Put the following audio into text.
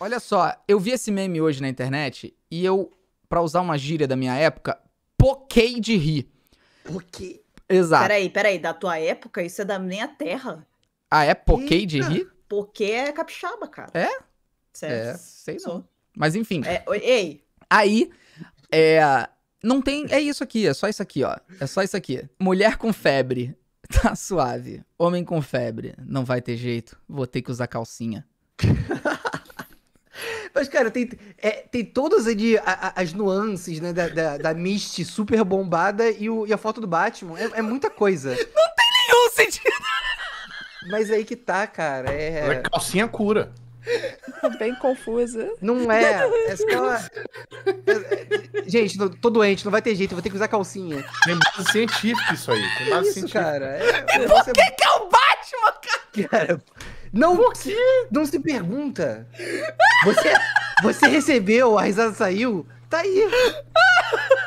Olha só, eu vi esse meme hoje na internet e eu, para usar uma gíria da minha época, poquei de rir. Porque. Exato. Peraí, peraí, da tua época, isso é da minha terra. Ah, é poquei de rir? Porque é capixaba, cara. É? Sério? É, sei não. não. Mas enfim. É, ei. Aí, é, não tem. É isso aqui, é só isso aqui, ó. É só isso aqui. Mulher com febre. Tá suave. Homem com febre. Não vai ter jeito. Vou ter que usar calcinha. Mas, cara, tem, é, tem todas ali, a, a, as nuances, né? Da, da, da Misty super bombada e, o, e a foto do Batman. É, é muita coisa. Não tem nenhum sentido. Mas aí que tá, cara. É... é calcinha cura. Tá bem confusa. Não é. é Gente, tô doente, não vai ter jeito, vou ter que usar calcinha. Tem base científico isso aí. Tem base isso, cara. É, Por que, é... que é o Batman, cara? Cara, não, Por quê? não se pergunta. Você, você recebeu, a risada saiu, tá aí.